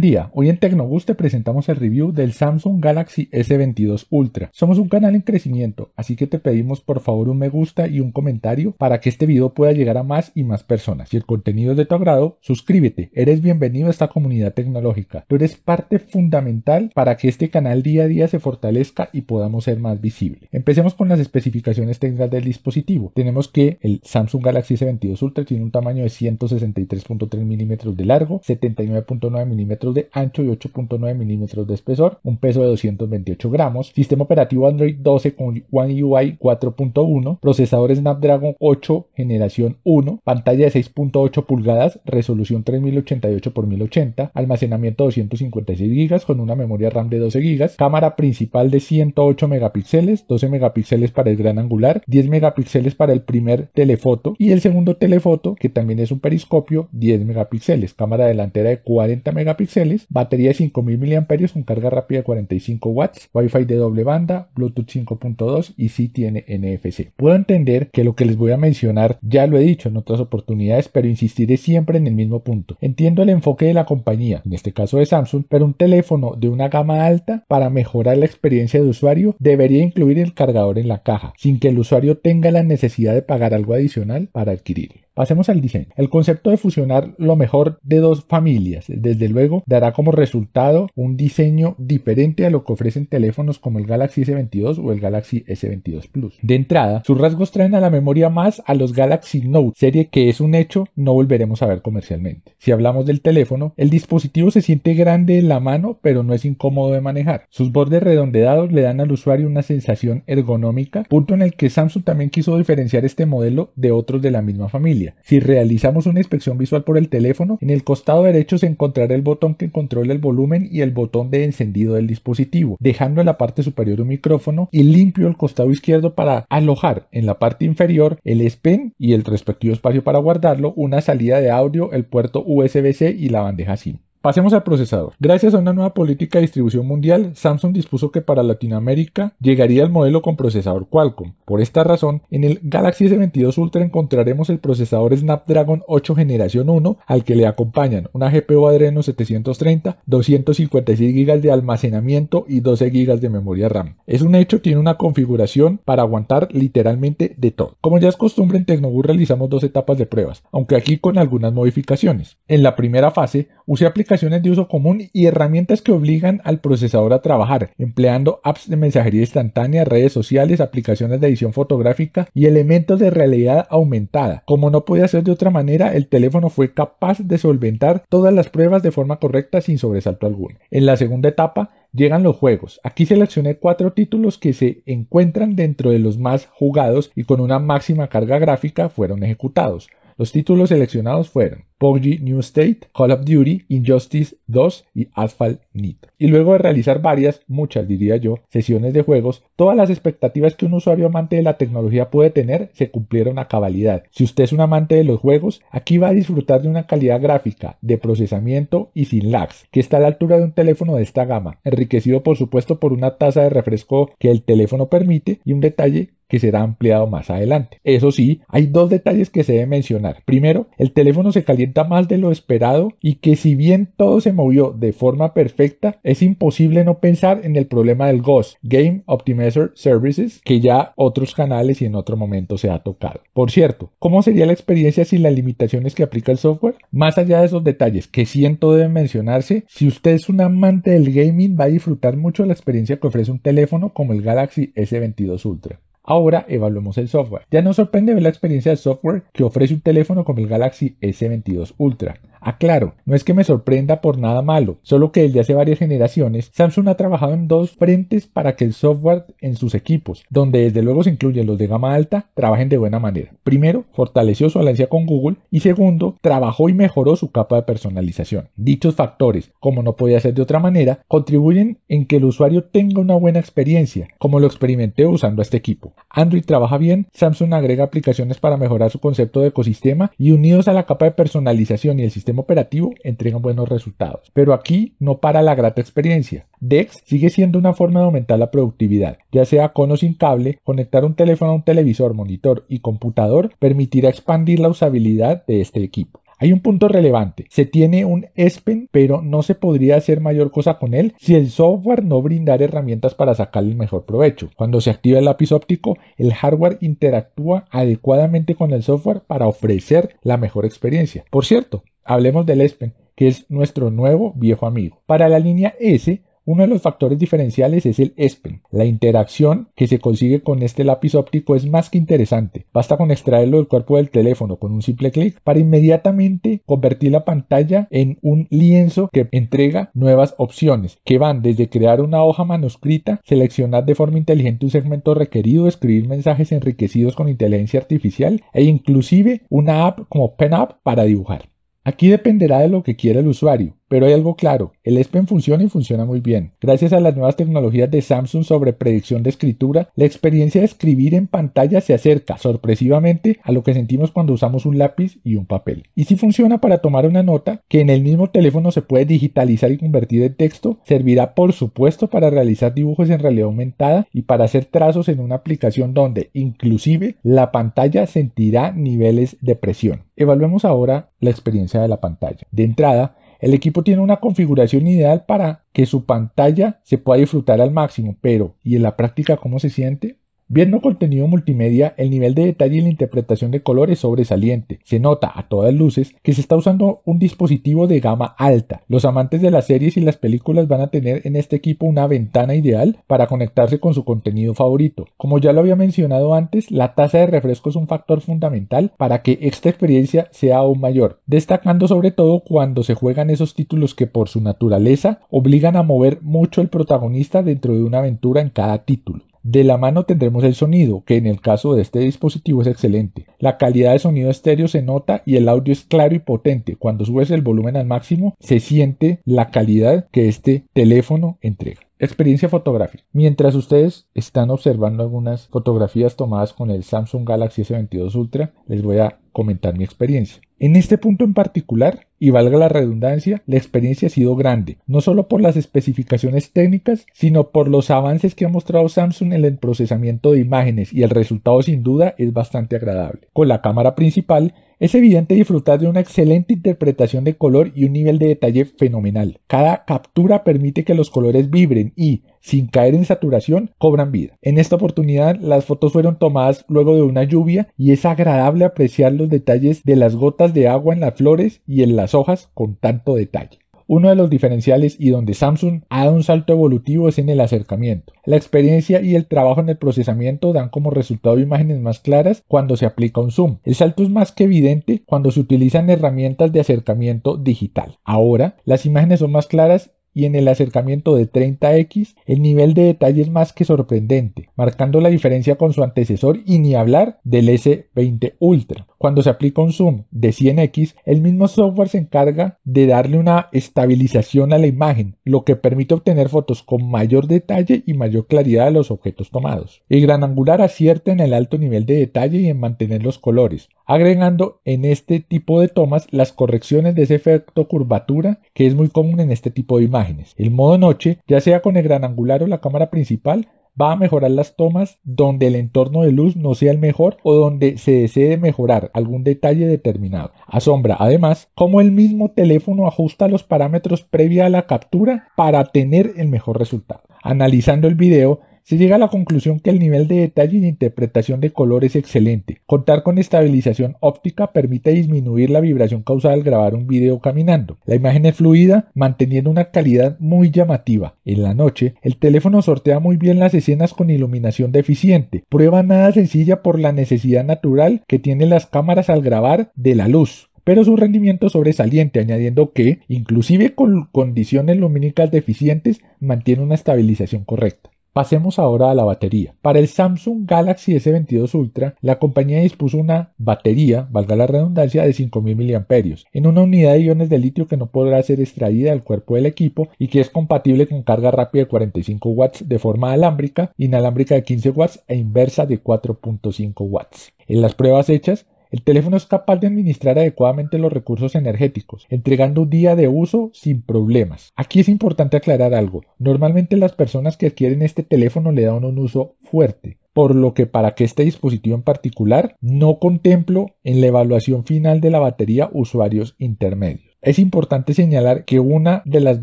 día, hoy en Tecnogus te presentamos el review del Samsung Galaxy S22 Ultra. Somos un canal en crecimiento, así que te pedimos por favor un me gusta y un comentario para que este video pueda llegar a más y más personas. Si el contenido es de tu agrado, suscríbete. Eres bienvenido a esta comunidad tecnológica. Tú eres parte fundamental para que este canal día a día se fortalezca y podamos ser más visible. Empecemos con las especificaciones técnicas del dispositivo. Tenemos que el Samsung Galaxy S22 Ultra tiene un tamaño de 163.3 milímetros de largo, 79.9 milímetros de ancho y 8.9 milímetros de espesor, un peso de 228 gramos, sistema operativo Android 12 con One UI 4.1, procesador Snapdragon 8 generación 1, pantalla de 6.8 pulgadas, resolución 3088 x 1080, almacenamiento 256 GB con una memoria RAM de 12 GB, cámara principal de 108 megapíxeles, 12 megapíxeles para el gran angular, 10 megapíxeles para el primer telefoto y el segundo telefoto que también es un periscopio 10 megapíxeles, cámara delantera de 40 megapíxeles batería de 5000 mAh con carga rápida de 45 watts, Wi-Fi de doble banda, Bluetooth 5.2 y sí tiene NFC. Puedo entender que lo que les voy a mencionar ya lo he dicho en otras oportunidades, pero insistiré siempre en el mismo punto. Entiendo el enfoque de la compañía, en este caso de Samsung, pero un teléfono de una gama alta para mejorar la experiencia de usuario debería incluir el cargador en la caja, sin que el usuario tenga la necesidad de pagar algo adicional para adquirirlo. Pasemos al diseño. El concepto de fusionar lo mejor de dos familias, desde luego, dará como resultado un diseño diferente a lo que ofrecen teléfonos como el Galaxy S22 o el Galaxy S22 Plus. De entrada, sus rasgos traen a la memoria más a los Galaxy Note, serie que es un hecho no volveremos a ver comercialmente. Si hablamos del teléfono, el dispositivo se siente grande en la mano, pero no es incómodo de manejar. Sus bordes redondeados le dan al usuario una sensación ergonómica, punto en el que Samsung también quiso diferenciar este modelo de otros de la misma familia. Si realizamos una inspección visual por el teléfono, en el costado derecho se encontrará el botón que controla el volumen y el botón de encendido del dispositivo, dejando en la parte superior un micrófono y limpio el costado izquierdo para alojar en la parte inferior el spen y el respectivo espacio para guardarlo, una salida de audio, el puerto USB-C y la bandeja SIM. Pasemos al procesador. Gracias a una nueva política de distribución mundial, Samsung dispuso que para Latinoamérica llegaría el modelo con procesador Qualcomm. Por esta razón, en el Galaxy S22 Ultra encontraremos el procesador Snapdragon 8 Generación 1 al que le acompañan una GPU Adreno 730, 256 GB de almacenamiento y 12 GB de memoria RAM. Es un hecho, tiene una configuración para aguantar literalmente de todo. Como ya es costumbre en Tecnoboot realizamos dos etapas de pruebas, aunque aquí con algunas modificaciones. En la primera fase, Usé aplicaciones de uso común y herramientas que obligan al procesador a trabajar, empleando apps de mensajería instantánea, redes sociales, aplicaciones de edición fotográfica y elementos de realidad aumentada. Como no podía ser de otra manera, el teléfono fue capaz de solventar todas las pruebas de forma correcta sin sobresalto alguno. En la segunda etapa, llegan los juegos. Aquí seleccioné cuatro títulos que se encuentran dentro de los más jugados y con una máxima carga gráfica fueron ejecutados. Los títulos seleccionados fueron PUBG New State, Call of Duty, Injustice 2 y Asphalt Nitro. Y luego de realizar varias, muchas diría yo, sesiones de juegos, todas las expectativas que un usuario amante de la tecnología puede tener se cumplieron a cabalidad. Si usted es un amante de los juegos, aquí va a disfrutar de una calidad gráfica, de procesamiento y sin lags, que está a la altura de un teléfono de esta gama, enriquecido por supuesto por una tasa de refresco que el teléfono permite y un detalle que será ampliado más adelante. Eso sí, hay dos detalles que se deben mencionar. Primero, el teléfono se calienta más de lo esperado y que si bien todo se movió de forma perfecta, es imposible no pensar en el problema del Ghost Game Optimizer Services, que ya otros canales y en otro momento se ha tocado. Por cierto, ¿cómo sería la experiencia sin las limitaciones que aplica el software? Más allá de esos detalles que siento deben mencionarse, si usted es un amante del gaming va a disfrutar mucho la experiencia que ofrece un teléfono como el Galaxy S22 Ultra. Ahora evaluemos el software. Ya nos sorprende ver la experiencia de software que ofrece un teléfono como el Galaxy S22 Ultra. Aclaro, no es que me sorprenda por nada malo, solo que desde hace varias generaciones Samsung ha trabajado en dos frentes para que el software en sus equipos, donde desde luego se incluyen los de gama alta, trabajen de buena manera. Primero, fortaleció su alianza con Google y segundo, trabajó y mejoró su capa de personalización. Dichos factores, como no podía ser de otra manera, contribuyen en que el usuario tenga una buena experiencia, como lo experimenté usando este equipo. Android trabaja bien, Samsung agrega aplicaciones para mejorar su concepto de ecosistema y unidos a la capa de personalización y el sistema operativo entregan buenos resultados. Pero aquí no para la grata experiencia. DEX sigue siendo una forma de aumentar la productividad, ya sea con o sin cable, conectar un teléfono a un televisor, monitor y computador permitirá expandir la usabilidad de este equipo. Hay un punto relevante. Se tiene un ESPEN, pero no se podría hacer mayor cosa con él si el software no brindara herramientas para sacarle el mejor provecho. Cuando se activa el lápiz óptico, el hardware interactúa adecuadamente con el software para ofrecer la mejor experiencia. Por cierto, hablemos del ESPEN, que es nuestro nuevo viejo amigo. Para la línea S, uno de los factores diferenciales es el ESPEN. La interacción que se consigue con este lápiz óptico es más que interesante. Basta con extraerlo del cuerpo del teléfono con un simple clic para inmediatamente convertir la pantalla en un lienzo que entrega nuevas opciones, que van desde crear una hoja manuscrita, seleccionar de forma inteligente un segmento requerido, escribir mensajes enriquecidos con inteligencia artificial e inclusive una app como PenApp para dibujar. Aquí dependerá de lo que quiera el usuario, pero hay algo claro, el Pen funciona y funciona muy bien. Gracias a las nuevas tecnologías de Samsung sobre predicción de escritura, la experiencia de escribir en pantalla se acerca sorpresivamente a lo que sentimos cuando usamos un lápiz y un papel. Y si funciona para tomar una nota que en el mismo teléfono se puede digitalizar y convertir en texto, servirá por supuesto para realizar dibujos en realidad aumentada y para hacer trazos en una aplicación donde inclusive la pantalla sentirá niveles de presión. Evaluemos ahora la experiencia de la pantalla. De entrada, el equipo tiene una configuración ideal para que su pantalla se pueda disfrutar al máximo, pero ¿y en la práctica cómo se siente? Viendo contenido multimedia, el nivel de detalle y la interpretación de color es sobresaliente. Se nota, a todas luces, que se está usando un dispositivo de gama alta. Los amantes de las series y las películas van a tener en este equipo una ventana ideal para conectarse con su contenido favorito. Como ya lo había mencionado antes, la tasa de refresco es un factor fundamental para que esta experiencia sea aún mayor, destacando sobre todo cuando se juegan esos títulos que por su naturaleza obligan a mover mucho el protagonista dentro de una aventura en cada título. De la mano tendremos el sonido, que en el caso de este dispositivo es excelente. La calidad de sonido estéreo se nota y el audio es claro y potente. Cuando subes el volumen al máximo, se siente la calidad que este teléfono entrega. Experiencia fotográfica. Mientras ustedes están observando algunas fotografías tomadas con el Samsung Galaxy S22 Ultra, les voy a comentar mi experiencia. En este punto en particular, y valga la redundancia, la experiencia ha sido grande, no solo por las especificaciones técnicas, sino por los avances que ha mostrado Samsung en el procesamiento de imágenes y el resultado sin duda es bastante agradable. Con la cámara principal, es evidente disfrutar de una excelente interpretación de color y un nivel de detalle fenomenal. Cada captura permite que los colores vibren y, sin caer en saturación, cobran vida. En esta oportunidad, las fotos fueron tomadas luego de una lluvia y es agradable apreciar los detalles de las gotas de agua en las flores y en las hojas con tanto detalle. Uno de los diferenciales y donde Samsung ha dado un salto evolutivo es en el acercamiento. La experiencia y el trabajo en el procesamiento dan como resultado imágenes más claras cuando se aplica un zoom. El salto es más que evidente cuando se utilizan herramientas de acercamiento digital. Ahora, las imágenes son más claras y en el acercamiento de 30x el nivel de detalle es más que sorprendente, marcando la diferencia con su antecesor y ni hablar del S20 Ultra. Cuando se aplica un zoom de 100x, el mismo software se encarga de darle una estabilización a la imagen, lo que permite obtener fotos con mayor detalle y mayor claridad de los objetos tomados. El gran angular acierta en el alto nivel de detalle y en mantener los colores, agregando en este tipo de tomas las correcciones de ese efecto curvatura que es muy común en este tipo de imágenes. El modo noche, ya sea con el gran angular o la cámara principal, va a mejorar las tomas donde el entorno de luz no sea el mejor o donde se desee mejorar algún detalle determinado. Asombra además cómo el mismo teléfono ajusta los parámetros previa a la captura para tener el mejor resultado. Analizando el video, se llega a la conclusión que el nivel de detalle y de interpretación de color es excelente. Contar con estabilización óptica permite disminuir la vibración causada al grabar un video caminando. La imagen es fluida, manteniendo una calidad muy llamativa. En la noche, el teléfono sortea muy bien las escenas con iluminación deficiente. Prueba nada sencilla por la necesidad natural que tienen las cámaras al grabar de la luz pero su rendimiento sobresaliente, añadiendo que, inclusive con condiciones lumínicas deficientes, mantiene una estabilización correcta. Pasemos ahora a la batería. Para el Samsung Galaxy S22 Ultra, la compañía dispuso una batería, valga la redundancia, de 5.000 mAh en una unidad de iones de litio que no podrá ser extraída del cuerpo del equipo y que es compatible con carga rápida de 45 watts de forma alámbrica, inalámbrica de 15 watts e inversa de 4.5 watts. En las pruebas hechas, el teléfono es capaz de administrar adecuadamente los recursos energéticos, entregando un día de uso sin problemas. Aquí es importante aclarar algo. Normalmente las personas que adquieren este teléfono le dan un uso fuerte, por lo que para que este dispositivo en particular no contemplo en la evaluación final de la batería usuarios intermedios. Es importante señalar que una de las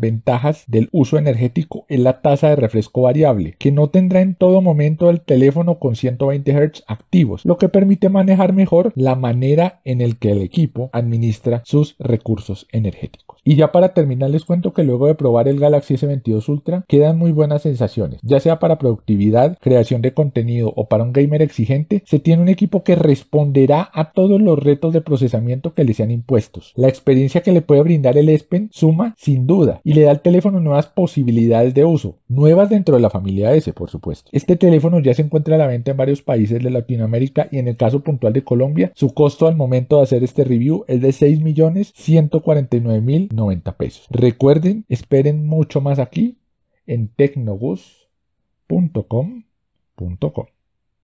ventajas del uso energético es la tasa de refresco variable, que no tendrá en todo momento el teléfono con 120 Hz activos, lo que permite manejar mejor la manera en el que el equipo administra sus recursos energéticos. Y ya para terminar les cuento que luego de probar el Galaxy S22 Ultra quedan muy buenas sensaciones, ya sea para productividad, creación de contenido o para un gamer exigente, se tiene un equipo que responderá a todos los retos de procesamiento que le sean impuestos. La experiencia que le puede brindar el S Pen suma sin duda y le da al teléfono nuevas posibilidades de uso, nuevas dentro de la familia S, por supuesto. Este teléfono ya se encuentra a la venta en varios países de Latinoamérica y en el caso puntual de Colombia, su costo al momento de hacer este review es de 6.149.090 pesos. Recuerden, esperen mucho más aquí en tecnobus.com.com.